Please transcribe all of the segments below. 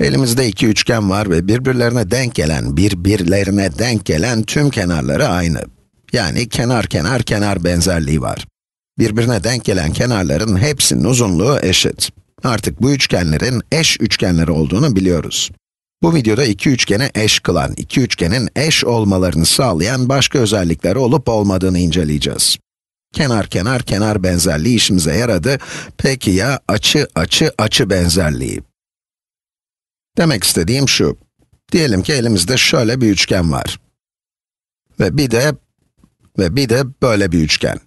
Elimizde iki üçgen var ve birbirlerine denk gelen, birbirlerine denk gelen tüm kenarları aynı. Yani kenar kenar kenar benzerliği var. Birbirine denk gelen kenarların hepsinin uzunluğu eşit. Artık bu üçgenlerin eş üçgenleri olduğunu biliyoruz. Bu videoda iki üçgene eş kılan, iki üçgenin eş olmalarını sağlayan başka özellikleri olup olmadığını inceleyeceğiz. Kenar kenar kenar benzerliği işimize yaradı. Peki ya açı açı açı benzerliği? Demek istediğim şu. Diyelim ki elimizde şöyle bir üçgen var. Ve bir de ve bir de böyle bir üçgen.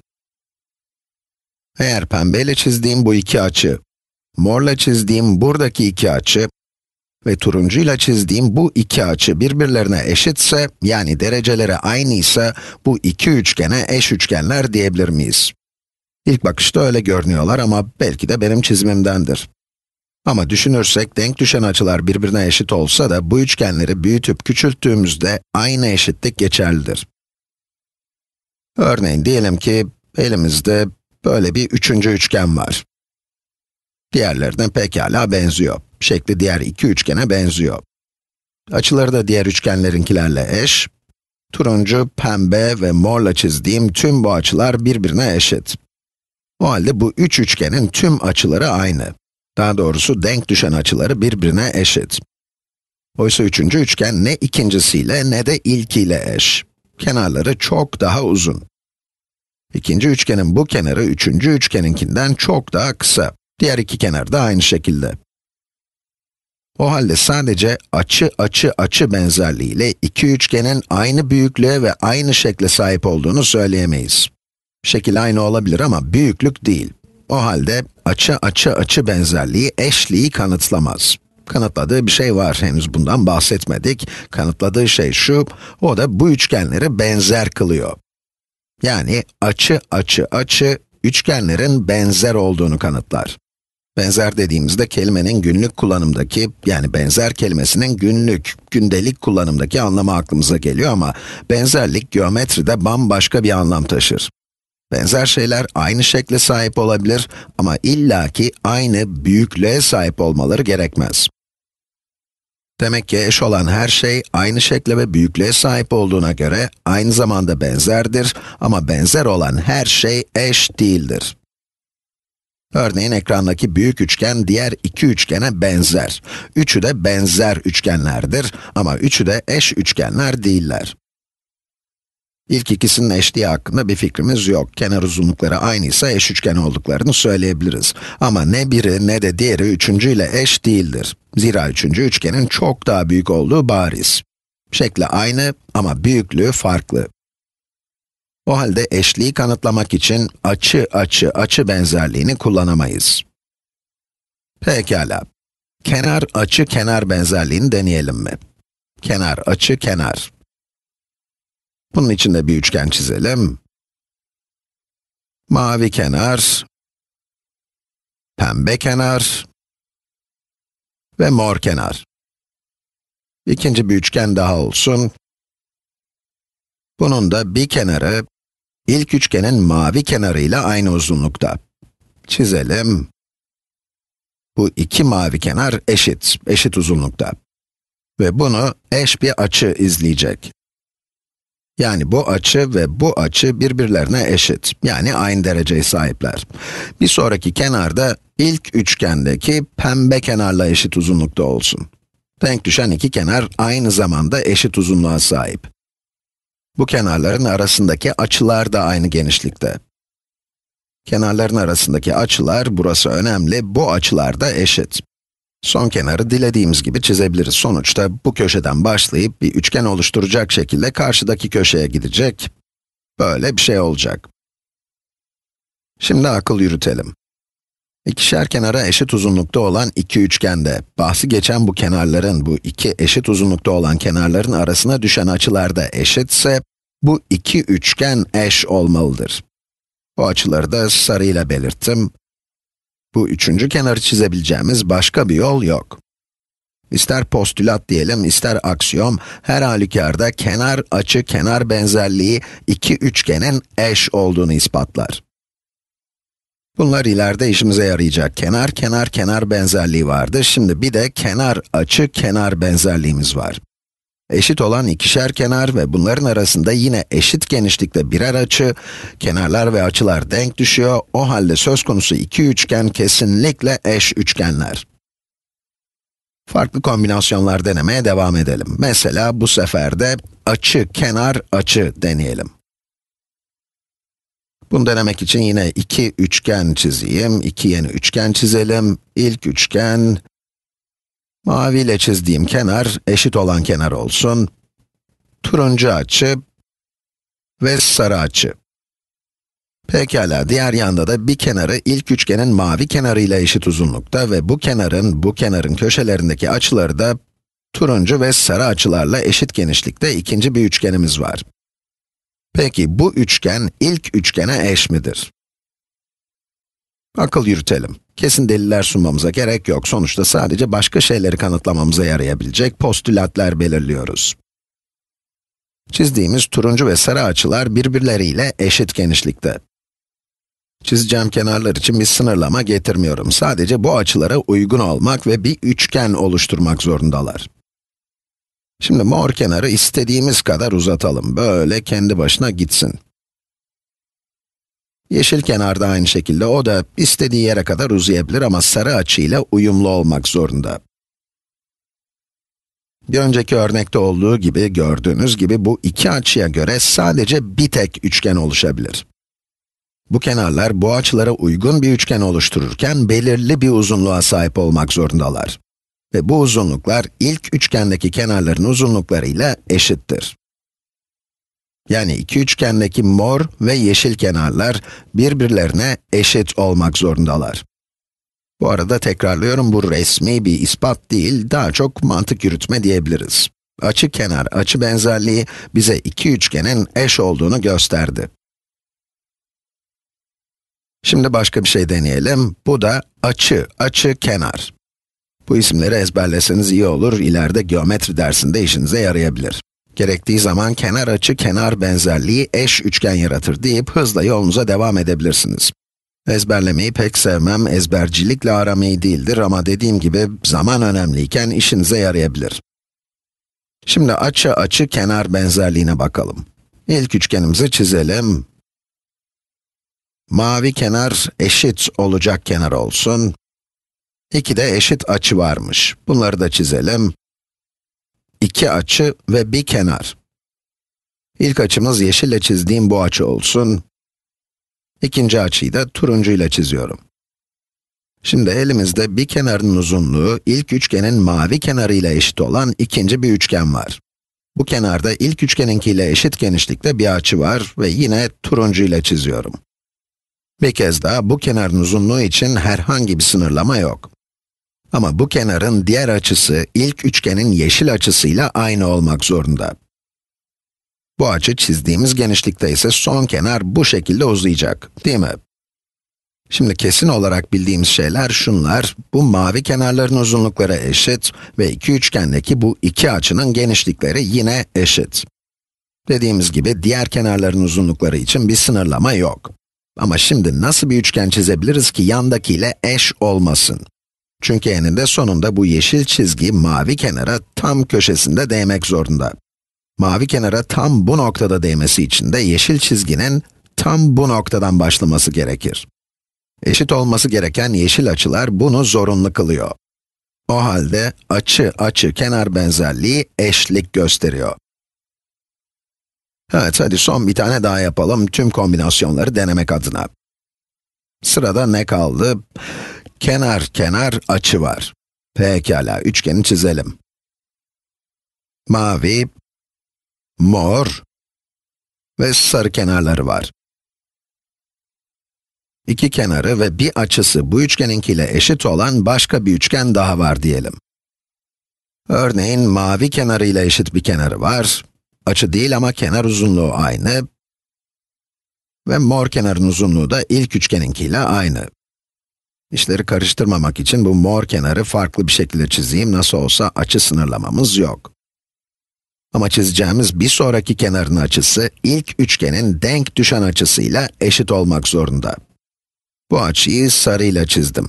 Eğer pembeyle çizdiğim bu iki açı, morla çizdiğim buradaki iki açı ve turuncuyla çizdiğim bu iki açı birbirlerine eşitse, yani dereceleri aynıysa, bu iki üçgene eş üçgenler diyebilir miyiz? İlk bakışta öyle görünüyorlar ama belki de benim çizimimdendir. Ama düşünürsek denk düşen açılar birbirine eşit olsa da bu üçgenleri büyütüp küçülttüğümüzde aynı eşitlik geçerlidir. Örneğin diyelim ki elimizde böyle bir üçüncü üçgen var. Diğerlerine pekala benziyor. Şekli diğer iki üçgene benziyor. Açıları da diğer üçgenlerinkilerle eş. Turuncu, pembe ve morla çizdiğim tüm bu açılar birbirine eşit. O halde bu üç üçgenin tüm açıları aynı. Daha doğrusu denk düşen açıları birbirine eşit. Oysa üçüncü üçgen ne ikincisiyle ne de ilkiyle eş. Kenarları çok daha uzun. İkinci üçgenin bu kenarı üçüncü üçgeninkinden çok daha kısa. Diğer iki kenar da aynı şekilde. O halde sadece açı açı açı benzerliğiyle iki üçgenin aynı büyüklüğe ve aynı şekle sahip olduğunu söyleyemeyiz. Şekil aynı olabilir ama büyüklük değil. O halde açı açı açı benzerliği eşliği kanıtlamaz. Kanıtladığı bir şey var, henüz bundan bahsetmedik. Kanıtladığı şey şu, o da bu üçgenleri benzer kılıyor. Yani açı açı açı üçgenlerin benzer olduğunu kanıtlar. Benzer dediğimizde kelimenin günlük kullanımdaki, yani benzer kelimesinin günlük, gündelik kullanımdaki anlamı aklımıza geliyor ama benzerlik geometride bambaşka bir anlam taşır. Benzer şeyler aynı şekle sahip olabilir ama illaki aynı büyüklüğe sahip olmaları gerekmez. Demek ki eş olan her şey aynı şekle ve büyüklüğe sahip olduğuna göre aynı zamanda benzerdir ama benzer olan her şey eş değildir. Örneğin ekrandaki büyük üçgen diğer iki üçgene benzer. Üçü de benzer üçgenlerdir ama üçü de eş üçgenler değiller. İlk ikisinin eşliği hakkında bir fikrimiz yok. Kenar uzunlukları aynıysa eş üçgen olduklarını söyleyebiliriz. Ama ne biri ne de diğeri üçüncü ile eş değildir. Zira üçüncü üçgenin çok daha büyük olduğu bariz. Şekli aynı ama büyüklüğü farklı. O halde eşliği kanıtlamak için açı açı açı benzerliğini kullanamayız. Pekala. Kenar açı kenar benzerliğini deneyelim mi? Kenar açı kenar. Bunun için de bir üçgen çizelim. Mavi kenar, pembe kenar ve mor kenar. İkinci bir üçgen daha olsun. Bunun da bir kenarı, ilk üçgenin mavi kenarıyla aynı uzunlukta. Çizelim. Bu iki mavi kenar eşit, eşit uzunlukta. Ve bunu eş bir açı izleyecek. Yani bu açı ve bu açı birbirlerine eşit. Yani aynı dereceyi sahipler. Bir sonraki kenarda ilk üçgendeki pembe kenarla eşit uzunlukta olsun. Denk düşen iki kenar aynı zamanda eşit uzunluğa sahip. Bu kenarların arasındaki açılar da aynı genişlikte. Kenarların arasındaki açılar, burası önemli, bu açılar da eşit. Son kenarı dilediğimiz gibi çizebiliriz. Sonuçta bu köşeden başlayıp bir üçgen oluşturacak şekilde karşıdaki köşeye gidecek. Böyle bir şey olacak. Şimdi akıl yürütelim. İkişer kenara eşit uzunlukta olan iki üçgende, bahsi geçen bu kenarların, bu iki eşit uzunlukta olan kenarların arasına düşen açılar da eşitse, bu iki üçgen eş olmalıdır. Bu açıları da sarıyla belirttim. Bu üçüncü kenarı çizebileceğimiz başka bir yol yok. İster postülat diyelim, ister aksiyom, her halükarda kenar açı kenar benzerliği iki üçgenin eş olduğunu ispatlar. Bunlar ileride işimize yarayacak. Kenar kenar kenar benzerliği vardı. Şimdi bir de kenar açı kenar benzerliğimiz var eşit olan ikişer kenar ve bunların arasında yine eşit genişlikte birer açı, kenarlar ve açılar denk düşüyor. O halde söz konusu iki üçgen kesinlikle eş üçgenler. Farklı kombinasyonlar denemeye devam edelim. Mesela bu sefer de açı kenar açı deneyelim. Bunu denemek için yine iki üçgen çizeyim. iki yeni üçgen çizelim. İlk üçgen Mavi ile çizdiğim kenar eşit olan kenar olsun. Turuncu açı ve sarı açı. Pekala, diğer yanda da bir kenarı ilk üçgenin mavi kenarıyla eşit uzunlukta ve bu kenarın, bu kenarın köşelerindeki açıları da turuncu ve sarı açılarla eşit genişlikte ikinci bir üçgenimiz var. Peki bu üçgen ilk üçgene eş midir? Akıl yürütelim. Kesin deliller sunmamıza gerek yok. Sonuçta sadece başka şeyleri kanıtlamamıza yarayabilecek postülatlar belirliyoruz. Çizdiğimiz turuncu ve sarı açılar birbirleriyle eşit genişlikte. Çizeceğim kenarlar için bir sınırlama getirmiyorum. Sadece bu açılara uygun olmak ve bir üçgen oluşturmak zorundalar. Şimdi mor kenarı istediğimiz kadar uzatalım. Böyle kendi başına gitsin. Yeşil kenar da aynı şekilde, o da istediği yere kadar uzayabilir ama sarı açıyla uyumlu olmak zorunda. Bir önceki örnekte olduğu gibi, gördüğünüz gibi bu iki açıya göre sadece bir tek üçgen oluşabilir. Bu kenarlar bu açılara uygun bir üçgen oluştururken belirli bir uzunluğa sahip olmak zorundalar. Ve bu uzunluklar ilk üçgendeki kenarların uzunlukları ile eşittir. Yani iki üçgendeki mor ve yeşil kenarlar birbirlerine eşit olmak zorundalar. Bu arada tekrarlıyorum, bu resmi bir ispat değil, daha çok mantık yürütme diyebiliriz. Açı kenar, açı benzerliği bize iki üçgenin eş olduğunu gösterdi. Şimdi başka bir şey deneyelim. Bu da açı, açı kenar. Bu isimleri ezberleseniz iyi olur, ileride geometri dersinde işinize yarayabilir. Gerektiği zaman kenar açı kenar benzerliği eş üçgen yaratır deyip hızla yolunuza devam edebilirsiniz. Ezberlemeyi pek sevmem, ezbercilikle aram iyi değildir ama dediğim gibi zaman önemliyken işinize yarayabilir. Şimdi açı açı kenar benzerliğine bakalım. İlk üçgenimizi çizelim. Mavi kenar eşit olacak kenar olsun. İki de eşit açı varmış. Bunları da çizelim iki açı ve bir kenar. İlk açımız yeşille çizdiğim bu açı olsun. İkinci açıyı da turuncuyla çiziyorum. Şimdi elimizde bir kenarın uzunluğu, ilk üçgenin mavi kenarıyla eşit olan ikinci bir üçgen var. Bu kenarda ilk üçgeninkiyle eşit genişlikte bir açı var ve yine turuncu ile çiziyorum. Bir kez daha bu kenarın uzunluğu için herhangi bir sınırlama yok. Ama bu kenarın diğer açısı, ilk üçgenin yeşil açısıyla aynı olmak zorunda. Bu açı çizdiğimiz genişlikte ise son kenar bu şekilde uzayacak, değil mi? Şimdi kesin olarak bildiğimiz şeyler şunlar, bu mavi kenarların uzunlukları eşit ve iki üçgendeki bu iki açının genişlikleri yine eşit. Dediğimiz gibi diğer kenarların uzunlukları için bir sınırlama yok. Ama şimdi nasıl bir üçgen çizebiliriz ki yandakiyle eş olmasın? Çünkü eninde sonunda bu yeşil çizgi mavi kenara tam köşesinde değmek zorunda. Mavi kenara tam bu noktada değmesi için de yeşil çizginin tam bu noktadan başlaması gerekir. Eşit olması gereken yeşil açılar bunu zorunlu kılıyor. O halde açı açı kenar benzerliği eşlik gösteriyor. Evet, hadi son bir tane daha yapalım tüm kombinasyonları denemek adına. Sırada ne kaldı? kenar kenar açı var. Pekala, üçgeni çizelim. Mavi, mor ve sarı kenarları var. İki kenarı ve bir açısı bu üçgeninkiyle eşit olan başka bir üçgen daha var diyelim. Örneğin mavi kenarıyla eşit bir kenarı var. Açı değil ama kenar uzunluğu aynı. Ve mor kenarın uzunluğu da ilk üçgeninkiyle aynı. İşleri karıştırmamak için bu mor kenarı farklı bir şekilde çizeyim, nasıl olsa açı sınırlamamız yok. Ama çizeceğimiz bir sonraki kenarın açısı, ilk üçgenin denk düşen açısıyla eşit olmak zorunda. Bu açıyı sarıyla çizdim.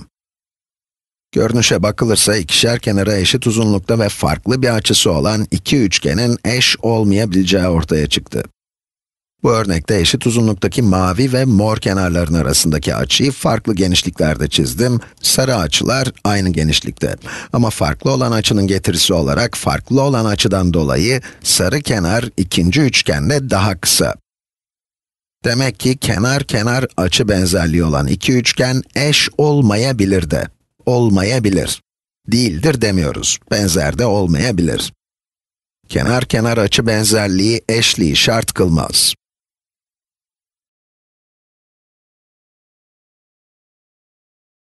Görünüşe bakılırsa ikişer kenara eşit uzunlukta ve farklı bir açısı olan iki üçgenin eş olmayabileceği ortaya çıktı. Bu örnekte eşit uzunluktaki mavi ve mor kenarların arasındaki açıyı farklı genişliklerde çizdim. Sarı açılar aynı genişlikte. Ama farklı olan açının getirisi olarak farklı olan açıdan dolayı sarı kenar ikinci üçgende daha kısa. Demek ki kenar kenar açı benzerliği olan iki üçgen eş olmayabilir de. Olmayabilir. Değildir demiyoruz. Benzer de olmayabilir kenar kenar açı benzerliği eşliği şart kılmaz.